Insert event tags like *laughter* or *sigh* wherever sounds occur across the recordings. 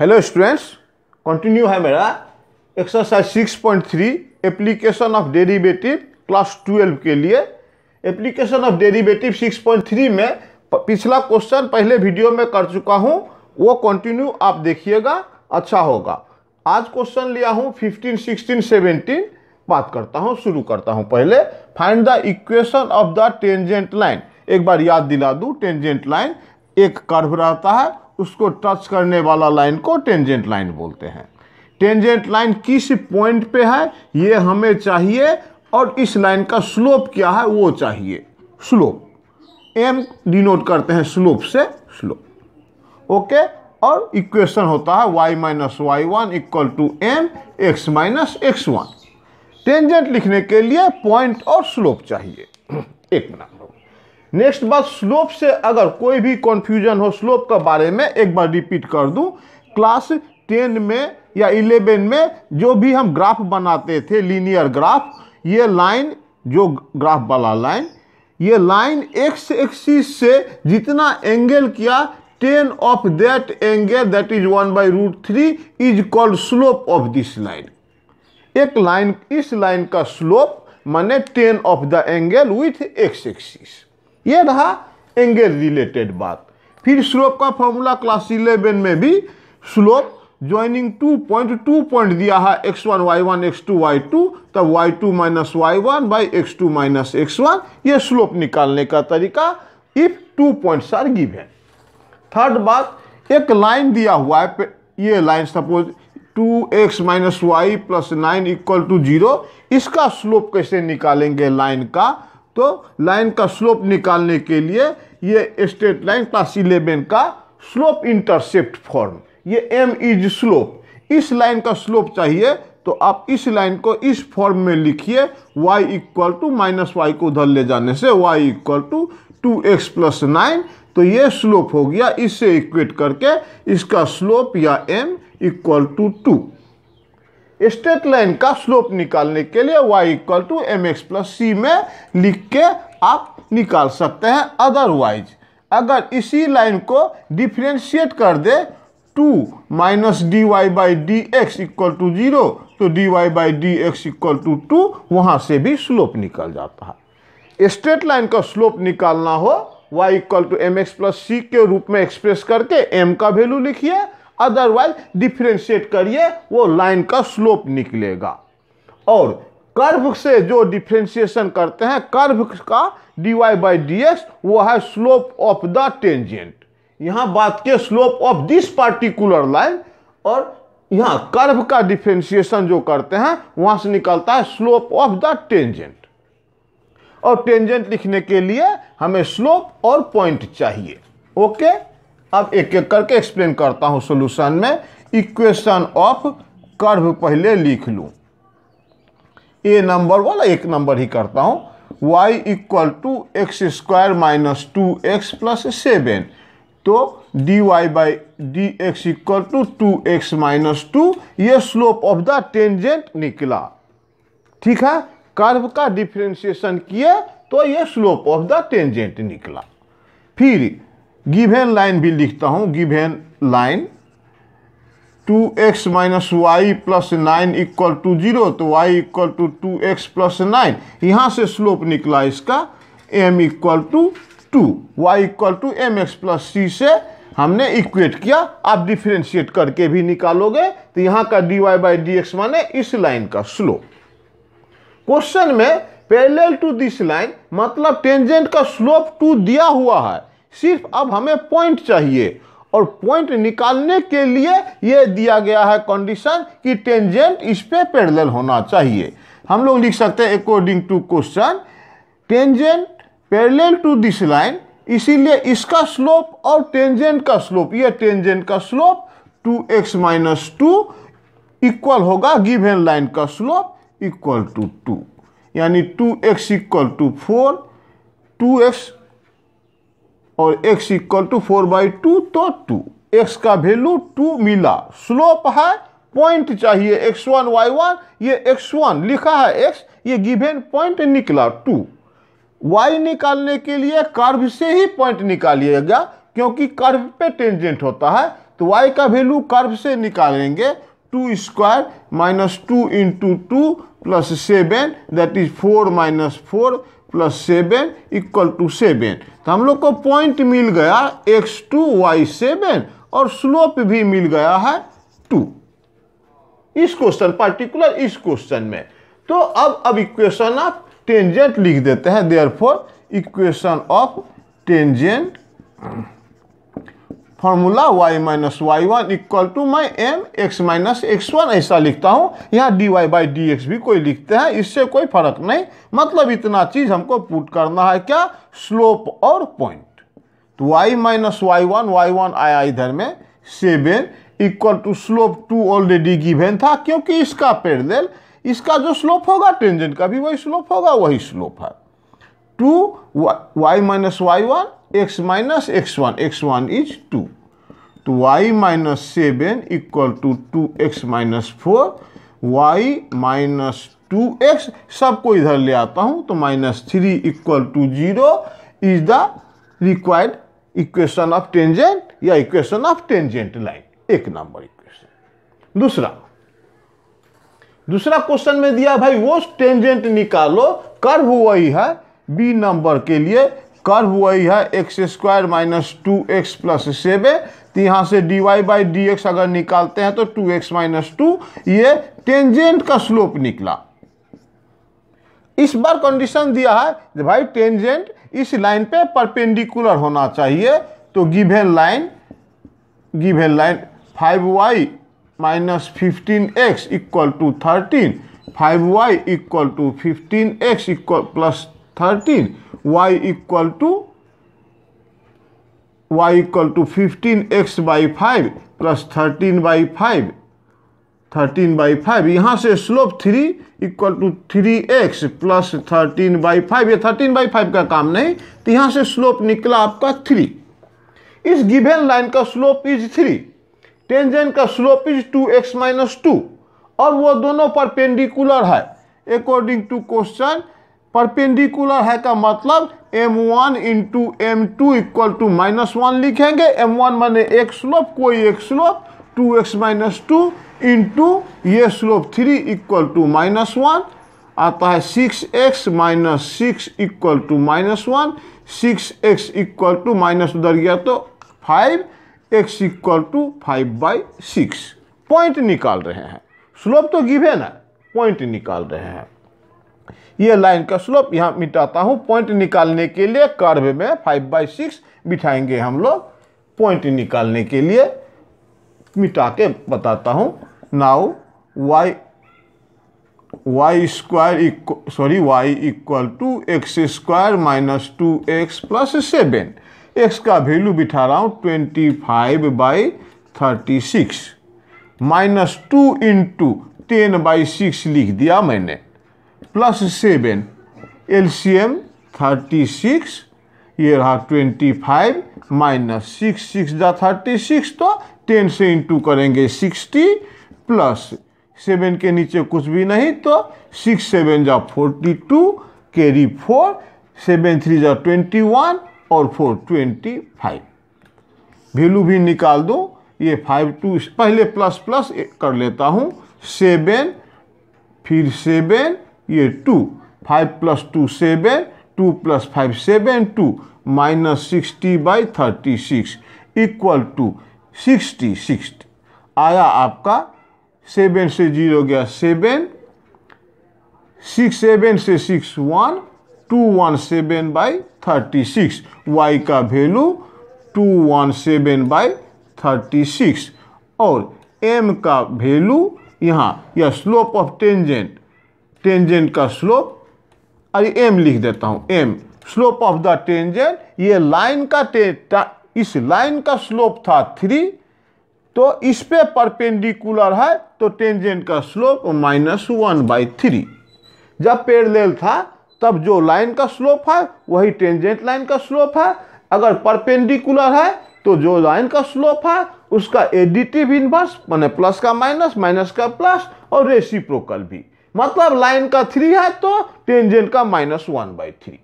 Hello students continue है मेरा exercise six point three application of derivative class twelve के लिए application of derivative six point three में पिछला क्वेश्चन पहले वीडियो में कर चुका हूँ वो कंटिन्यू आप देखिएगा अच्छा होगा आज क्वेश्चन लिया हूँ फिफ्टीन सिक्सटीन सेवेंटीन बात करता हूँ शुरू करता हूँ पहले find the equation of the tangent line एक बार याद दिला दूँ टेंजेंट लाइन एक कर्व रहता है उसको टच करने वाला लाइन को टेंजेंट लाइन बोलते हैं टेंजेंट लाइन किस पॉइंट पे है ये हमें चाहिए और इस लाइन का स्लोप क्या है वो चाहिए स्लोप एम डिनोट करते हैं स्लोप से स्लोप ओके और इक्वेशन होता है y minus y one equal to m x minus x one tangent लिखने के लिए पॉइंट और स्लोप चाहिए *clears throat* एक मिनट नेक्स्ट बात स्लोप से अगर कोई भी कंफ्यूजन हो स्लोप के बारे में एक बार रिपीट कर दूं क्लास टेन में या इलेवन में जो भी हम ग्राफ बनाते थे लीनियर ग्राफ ये लाइन जो ग्राफ वाला लाइन ये लाइन एक्स एक्सिस से जितना एंगल किया tan of that angle that is one by root three is called slope of this line एक लाइन इस लाइन का स्लोप माने tan of the angle with x axis ये रहा एंगल रिलेटेड बात फिर स्लोप का फॉर्मूला क्लास इलेवन में भी slope joining two point two point दिया है x one y one x two y two तब y two minus y one by x two minus x one ये slope निकालने का तरीका इफ टू पॉइंट आर है थर्ड बात एक लाइन दिया हुआ है ये line suppose two x minus y plus nine equal to zero इसका स्लोप कैसे निकालेंगे लाइन का तो लाइन का स्लोप निकालने के लिए ये स्ट्रेट लाइन क्लास इलेवन का स्लोप इंटरसेप्ट फॉर्म ये एम इज स्लोप इस लाइन का स्लोप चाहिए तो आप इस लाइन को इस फॉर्म में लिखिए y equal to minus y को उधर ले जाने से y equal to two x plus nine तो ये स्लोप हो गया इससे इक्वेट करके इसका स्लोप या m equal to two straight line का स्लोप निकालने के लिए y equal to m x plus c में लिख के आप निकाल सकते हैं अदरवाइज अगर इसी लाइन को डिफ्रेंशिएट कर दे two minus d y by d x equal to zero तो d y by d x equal to two वहाँ से भी स्लोप निकल जाता है स्ट्रेट लाइन का स्लोप निकालना हो y equal to m x plus c के रूप में एक्सप्रेस करके m का वैल्यू लिखिए अदरवाइज डिफ्रेंशिएट करिए वो लाइन का स्लोप निकलेगा और कर्व से जो डिफ्रेंशिएशन करते हैं कर्व का d y by d x वो है स्लोप ऑफ द टेंजेंट यहाँ बात के slope of this particular line और यहाँ कर्व का डिफ्रेंशिएशन जो करते हैं वहाँ से निकलता है स्लोप ऑफ द टेंजेंट और टेंजेंट लिखने के लिए हमें स्लोप और पॉइंट चाहिए ओके okay? अब एक एक करके एक्सप्लेन करता हूँ सोल्यूशन में इक्वेशन ऑफ कर्व पहले लिख लूँ ए नंबर वाला एक नंबर ही करता हूँ y equal to x square minus two x plus seven तो d y by d x equal to two x minus two ये स्लोप ऑफ द टेंजेंट निकला ठीक है कर्व का डिफ्रेंशिएशन किए तो ये स्लोप ऑफ द टेंजेंट निकला फिर गिवेन लाइन भी लिखता हूँ given line two x minus y plus nine equal to zero तो y equal to two x plus nine यहाँ से स्लोप निकला इसका m equal to two y equal to m x plus c से हमने इक्वेट किया आप differentiate करके भी निकालोगे तो यहाँ का d y by d x माने इस लाइन का स्लोप क्वेश्चन में पैरेलल टू दिस लाइन मतलब टेंजेंट का स्लोप टू दिया हुआ है सिर्फ अब हमें पॉइंट चाहिए और पॉइंट निकालने के लिए ये दिया गया है कंडीशन कि टेंजेंट इस पे पैरेलल होना चाहिए हम लोग लिख सकते हैं according to question tangent parallel to this line इसीलिए इसका स्लोप और टेंजेंट का स्लोप ये टेंजेंट का slope two x minus two equal होगा गिवन लाइन का स्लोप इक्वल टू टू यानी two x equal to four two x और x equal to four by two तो टू एक्स का वैल्यू टू मिला slope है point चाहिए x one y one ये एक्स वन लिखा है एक्स ये गिवेन पॉइंट निकला टू वाई निकालने के लिए कर्व से ही पॉइंट निकालिएगा क्योंकि कर्व पे टेंजेंट होता है तो वाई का वैल्यू कर्व से निकालेंगे two square minus two into two plus seven that is four minus four plus seven equal to seven तो हम लोग को पॉइंट मिल गया एक्स टू वाई सेवन और स्लोप भी मिल गया है टू इस क्वेश्चन पर्टिकुलर इस क्वेश्चन में तो अब अब इक्वेशन ऑफ टेंजेंट लिख देते हैं there equation of tangent formula y minus y one equal to my m x minus x one ऐसा लिखता हूँ यहाँ d y by d x भी कोई लिखते हैं इससे कोई फर्क नहीं मतलब इतना चीज़ हमको पुट करना है क्या स्लोप और पॉइंट तो y minus y one y one आया इधर में seven equal to slope two already given था क्योंकि इसका पेरेलल इसका जो स्लोप होगा टेंजेंट का भी वही स्लोप होगा वही स्लोप है two y minus y one x x x minus one one is two तो y minus seven equal to two x minus four y minus two x सबको इधर ले आता हूँ तो minus three equal to zero is the required equation of tangent या equation of tangent line एक number equation दूसरा दूसरा क्वेश्चन में दिया भाई वो टेंजेंट निकालो कर्व वही है बी नंबर के लिए कर्व वही है x square minus two x plus seven तो यहाँ से d y by d x अगर निकालते हैं तो टू एक्स माइनस टू ये टेंजेंट का स्लोप निकला इस बार कंडीशन दिया है कि भाई टेंजेंट इस लाइन पे परपेंडिकुलर होना चाहिए तो given line given line five y minus fifteen x equal to thirteen five y equal to fifteen x equal plus thirteen y equal to y equal to fifteen x by five plus thirteen by five thirteen by five यहाँ से slope three equal to three x plus thirteen by five ये thirteen by five का काम नहीं तो यहाँ से slope निकला आपका थ्री इस गिवेन लाइन का स्लोप इज थ्री टेंजेंट का slope is two x minus two और वो दोनों परपेंडिकुलर है अकॉर्डिंग टू क्वेश्चन परपेंडिकुलर है का मतलब m one into m two equal to minus one लिखेंगे एम वन माने एक स्लोप कोई एक slope two x minus two into ये slope three equal to minus one आता है six x minus six equal to minus one six x equal to minus उधर गया तो five x equal to five by six point निकाल रहे हैं slope तो गिवेन है पॉइंट निकाल रहे हैं ये लाइन का स्लोप यहाँ मिटाता हूँ पॉइंट निकालने के लिए कर्व में फाइव बाई सिक्स बिठाएंगे हम लोग पॉइंट निकालने के लिए मिटा के बताता हूँ now y y square sorry y equal to x square minus two x plus seven x का वैल्यू बिठा रहा हूँ twenty five by thirty six minus two into ten by six लिख दिया मैंने plus seven LCM thirty six ये रहा twenty five minus six six जा थर्टी सिक्स तो टेन से इंटू करेंगे सिक्सटी प्लस सेवन के नीचे कुछ भी नहीं तो सिक्स सेवन जा forty two carry four seven three जा ट्वेंटी वन और फोर ट्वेंटी फाइव वैल्यू भी निकाल दो ये फाइव टू पहले प्लस प्लस कर लेता हूँ सेवन फिर सेवन ये two five plus two seven two plus five seven two minus sixty by thirty six equal to sixty sixty आया आपका सेवन से जीरो गया सेवन सिक्स सेवन से six one two one seven by thirty six y का value two one seven by thirty six और m का value यहाँ या स्लोप ऑफ टेंजेंट टेंजेंट का स्लोप और एम लिख देता हूँ m slope of the tangent ये लाइन का टे, इस लाइन का स्लोप था थ्री तो इस पे परपेंडिकुलर है तो टेंजेंट का slope minus one by three जब पेरलेल था तब जो लाइन का स्लोप है वही टेंजेंट लाइन का स्लोप है अगर परपेंडिकुलर है तो जो लाइन का स्लोप है उसका एडिटिव इनवर्स माने प्लस का माइनस माइनस का प्लस और रेसिप्रोकल भी मतलब लाइन का थ्री है तो टेंजेंट का माइनस वन बाई थ्री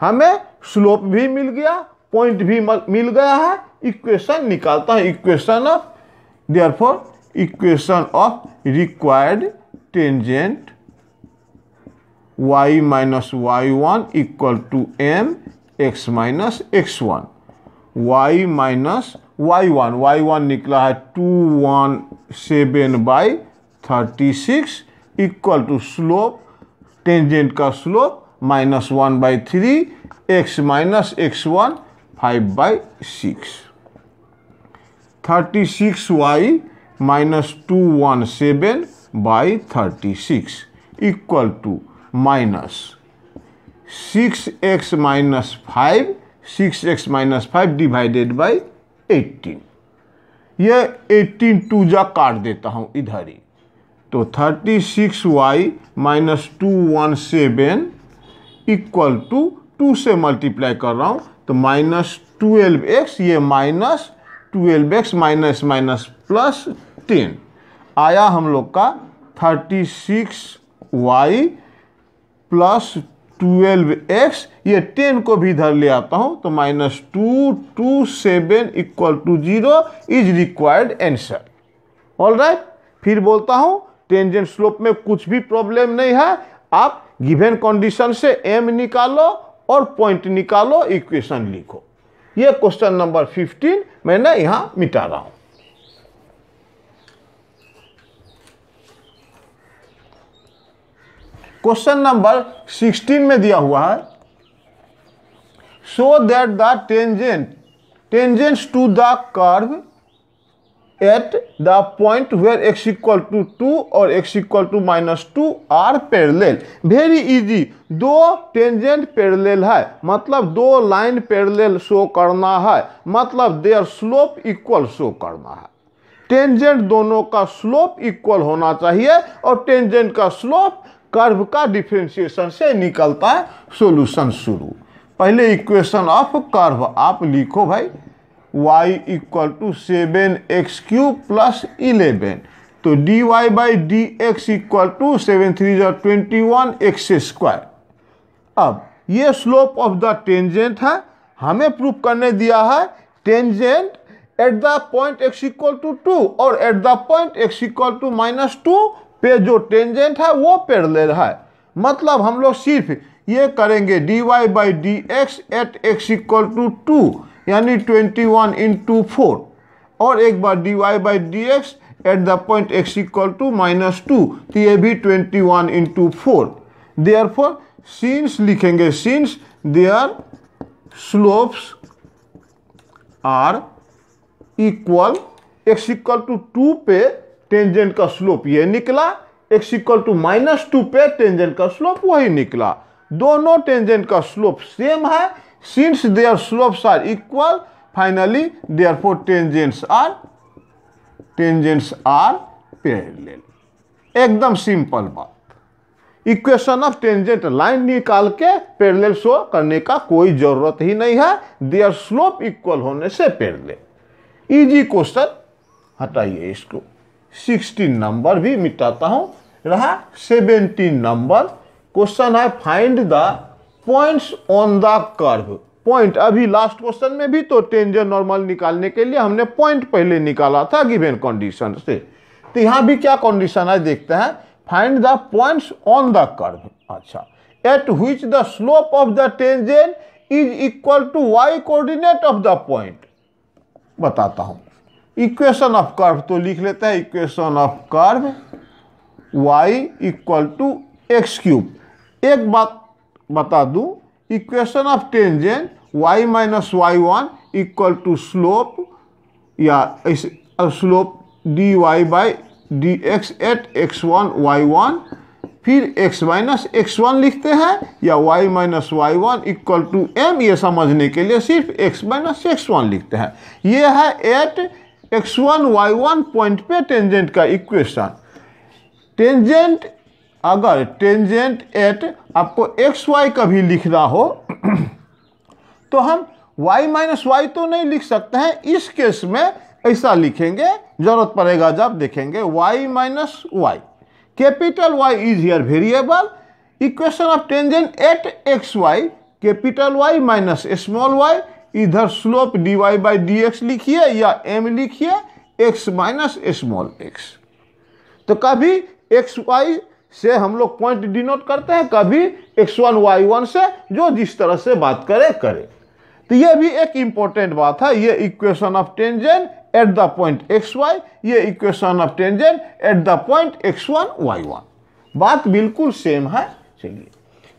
हमें स्लोप भी मिल गया पॉइंट भी मिल गया है इक्वेशन निकालता है equation of therefore equation of required tangent y minus y one equal to m x minus x one y minus y one y one निकला है two one seven by thirty six equal to slope tangent का slope minus one by three x minus x one five by six thirty six y minus two one seven by thirty six equal to minus six x minus five six x minus five divided by eighteen यह eighteen two जा काट देता हूँ इधर ही तो thirty six y minus two one seven equal to two two multiply कर रहा हूँ तो माइनस ट्वेल्व एक्स ये minus twelve x minus minus plus ten आया हम लोग का thirty six y plus twelve x ये टेन को भी इधर ले आता हूँ तो minus two two seven equal to zero is required answer all right फिर बोलता हूँ टेंजेंट स्लोप में कुछ भी प्रॉब्लम नहीं है आप गिवेन कंडीशन से एम निकालो और पॉइंट निकालो इक्वेशन लिखो ये क्वेश्चन नंबर 15 मैंने यहां मिटा रहा हूं क्वेश्चन नंबर 16 में दिया हुआ है so that the tangent tangents to the curve at the point where x equal to two और x equal to minus two are parallel very easy दो टेंजेंट पेरलेल है मतलब दो लाइन पेरलेल शो करना है मतलब देयर स्लोप इक्वल शो करना है टेंजेंट दोनों का स्लोप इक्वल होना चाहिए और टेंजेंट का स्लोप कर्व का डिफ्रेंशिएशन से निकलता है सोल्यूशन शुरू पहले इक्वेशन ऑफ कर्व आप लिखो भाई y equal to seven x cube plus eleven तो d y by d x equal to seven three जो ट्वेंटी वन एक्स स्क्वायर अब ये स्लोप ऑफ द टेंजेंट है हमें प्रूफ करने दिया है tangent at the point x equal to two और at the point x equal to minus two पे जो टेंजेंट है वो पेड़ ले रहा है मतलब हम लोग सिर्फ ये करेंगे d y by d x at x equal to two यानी 21 वन इन टू फोर और एक बार d y by d x at the point x equal to minus two तो ये भी 21 one into four therefore since लिखेंगे since their slopes are equal x equal to two पे tangent का slope ये निकला x equal to minus two पे tangent का स्लोप वही निकला दोनों टेंजेंट का स्लोप सेम है Since their slopes are equal, finally, therefore, tangents are tangents are parallel. एकदम सिंपल बात इक्वेशन ऑफ टेंजेंट लाइन निकाल के पैरेलल शो करने का कोई जरूरत ही नहीं है दे आर स्लोप इक्वल होने से पैरेलल इजी क्वेश्चन हटाइए इसको सिक्सटीन नंबर भी मिटाता हूं रहा सेवेंटीन नंबर क्वेश्चन है find the points on the curve point अभी लास्ट क्वेश्चन में भी तो टेंजर नॉर्मल निकालने के लिए हमने पॉइंट पहले निकाला था गिवेन कंडीशन से तो यहाँ भी क्या कंडीशन है देखते हैं find the points on the curve अच्छा at which the slope of the tangent is equal to y coordinate of the point बताता हूँ इक्वेशन ऑफ कर्व तो लिख लेते हैं equation of curve y equal to x cube एक बात बता दूं equation of tangent y minus y one equal to slope या slope d y by d x at x one y one फिर x माइनस एक्स वन लिखते हैं या y minus y one equal to m ये समझने के लिए सिर्फ x माइनस एक्स वन लिखते हैं ये है at x one y one point पे टेंजेंट का इक्वेशन टेंजेंट अगर टेंजेंट एट आपको एक्स वाई का भी लिखना हो तो हम y माइनस वाई तो नहीं लिख सकते हैं इस केस में ऐसा लिखेंगे जरूरत पड़ेगा जब देखेंगे y minus y capital y is here variable equation of tangent at x y capital y minus small y इधर slope d y by d x लिखिए या m लिखिए x माइनस स्मॉल x तो कभी एक्स वाई से हम लोग point denote करते हैं कभी एक्स वन वाई वन से जो जिस तरह से बात करे करे तो ये भी एक इंपॉर्टेंट बात है ये equation of tangent at the point x y ये equation of tangent at the point x one y one बात बिल्कुल सेम है चलिए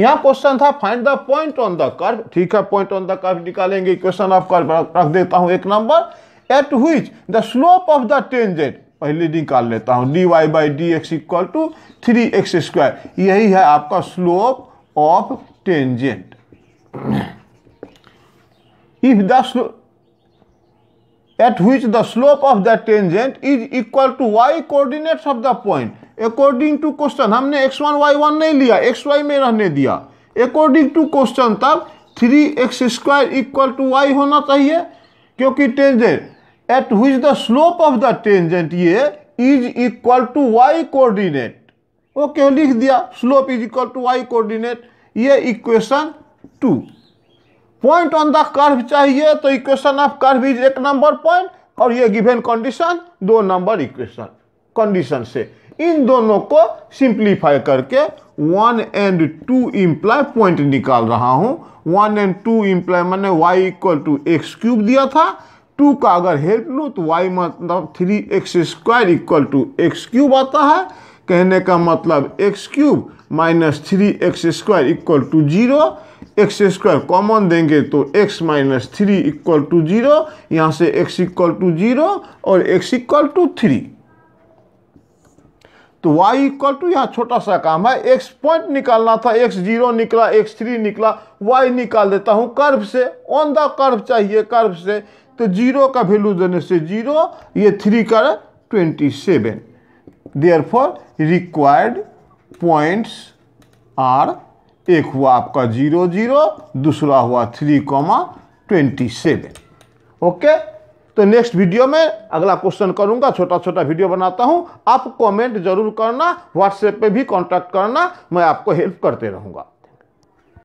यहाँ क्वेश्चन था find the point on the curve ठीक है पॉइंट ऑन द कर्व निकालेंगे इक्वेशन ऑफ कर्व रख देता हूँ एक नंबर at which the slope of the tangent पहले निकाल लेता हूँ d y by d x equal to three x square यही है आपका slope of tangent if the at which the slope of the tangent is equal to y coordinates of the point according to question हमने x one y one नहीं लिया x y में रहने दिया according to question तब three x square equal to y होना चाहिए क्योंकि tangent at which the slope of the tangent ये is equal to y coordinate okay लिख दिया slope is equal to y coordinate ये equation two point on the curve चाहिए तो equation of curve is एक नंबर पॉइंट और ये गिवन कंडीशन दो नंबर इक्वेशन कंडीशन से इन दोनों को सिंप्लीफाई करके one and two imply point निकाल रहा हूं वन एंड टू इम्प्लाई मैंने y equal to x cube दिया था टू का अगर हेल्प लो तो वाई मतलब three x square equal to x cube आता है कहने का मतलब x cube minus three x square equal to zero x square common देंगे तो x minus three equal to zero यहाँ से एक्स इक्वल टू जीरो और एक्स इक्वल टू थ्री तो y इक्वल टू यहाँ छोटा सा काम है x पॉइंट निकालना था x जीरो निकला x थ्री निकला y निकाल देता हूँ कर्व से ऑन द कर्व चाहिए कर्व से तो जीरो का वैल्यू देने से जीरो ये थ्री का twenty seven therefore required points are एक हुआ आपका जीरो जीरो दूसरा हुआ three comma twenty seven okay तो नेक्स्ट वीडियो में अगला क्वेश्चन करूंगा छोटा छोटा वीडियो बनाता हूं आप कमेंट जरूर करना व्हाट्सएप पे भी कांटेक्ट करना मैं आपको हेल्प करते रहूंगा